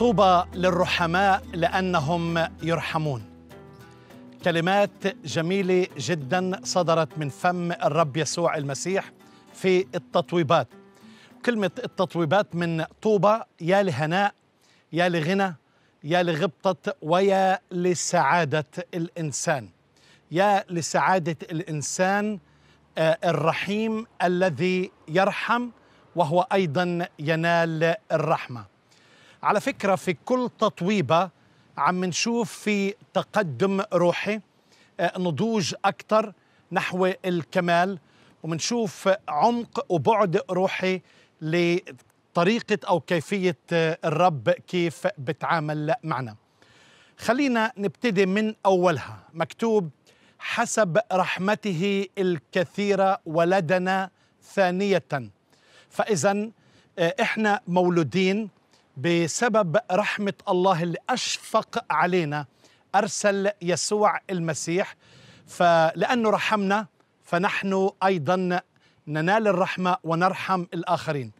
طوبى للرحماء لانهم يرحمون كلمات جميله جدا صدرت من فم الرب يسوع المسيح في التطويبات كلمه التطويبات من طوبى يا لهناء يا لغنى يا لغبطه ويا لسعاده الانسان يا لسعاده الانسان آه، الرحيم الذي يرحم وهو ايضا ينال الرحمه على فكرة في كل تطويبة عم نشوف في تقدم روحي آه، نضوج أكثر نحو الكمال ومنشوف عمق وبعد روحي لطريقة أو كيفية آه، الرب كيف بتعامل معنا خلينا نبتدي من أولها مكتوب حسب رحمته الكثيرة ولدنا ثانية فإذا آه، إحنا مولودين بسبب رحمة الله اللي أشفق علينا أرسل يسوع المسيح فلأنه رحمنا فنحن أيضا ننال الرحمة ونرحم الآخرين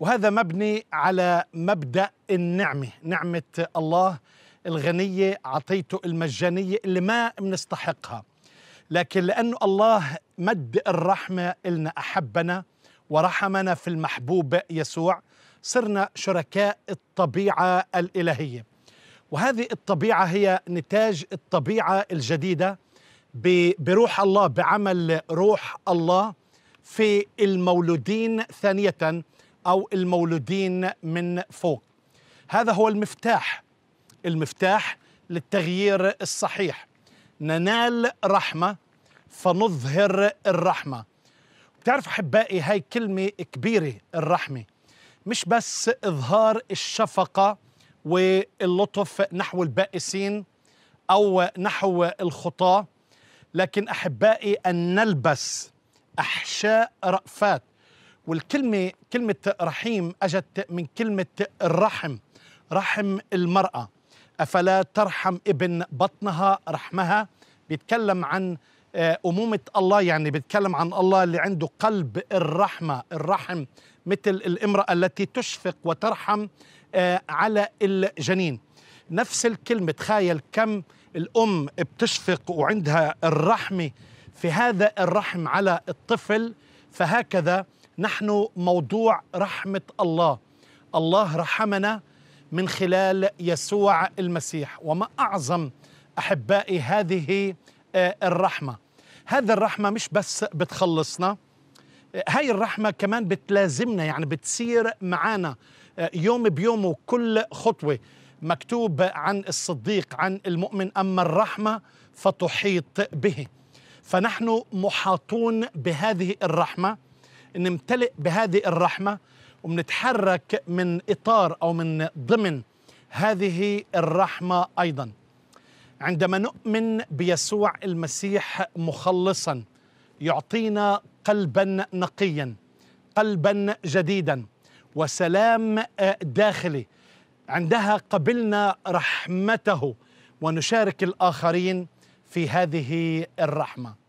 وهذا مبني على مبدأ النعمة نعمة الله الغنية عطيته المجانية اللي ما بنستحقها لكن لأنه الله مد الرحمة إلنا أحبنا ورحمنا في المحبوب يسوع صرنا شركاء الطبيعه الالهيه وهذه الطبيعه هي نتاج الطبيعه الجديده بروح الله بعمل روح الله في المولودين ثانيه او المولودين من فوق هذا هو المفتاح المفتاح للتغيير الصحيح ننال رحمه فنظهر الرحمه بتعرف احبائي هاي كلمه كبيره الرحمه مش بس إظهار الشفقة واللطف نحو البائسين أو نحو الخطاة لكن أحبائي أن نلبس أحشاء رأفات والكلمة كلمة رحيم أجت من كلمة الرحم رحم المرأة أفلا ترحم ابن بطنها رحمها بيتكلم عن آه، أمومة الله يعني بيتكلم عن الله اللي عنده قلب الرحمة الرحم مثل الامرأة التي تشفق وترحم آه، على الجنين نفس الكلمة تخيل كم الأم بتشفق وعندها الرحمة في هذا الرحم على الطفل فهكذا نحن موضوع رحمة الله الله رحمنا من خلال يسوع المسيح وما أعظم أحبائي هذه آه، الرحمة هذه الرحمة مش بس بتخلصنا هاي الرحمة كمان بتلازمنا يعني بتصير معانا آه، يوم بيوم وكل خطوة مكتوب عن الصديق عن المؤمن أما الرحمة فتحيط به فنحن محاطون بهذه الرحمة نمتلئ بهذه الرحمة ونتحرك من إطار أو من ضمن هذه الرحمة أيضا عندما نؤمن بيسوع المسيح مخلصا يعطينا قلبا نقيا قلبا جديدا وسلام آه، داخلي عندها قبلنا رحمته ونشارك الاخرين في هذه الرحمه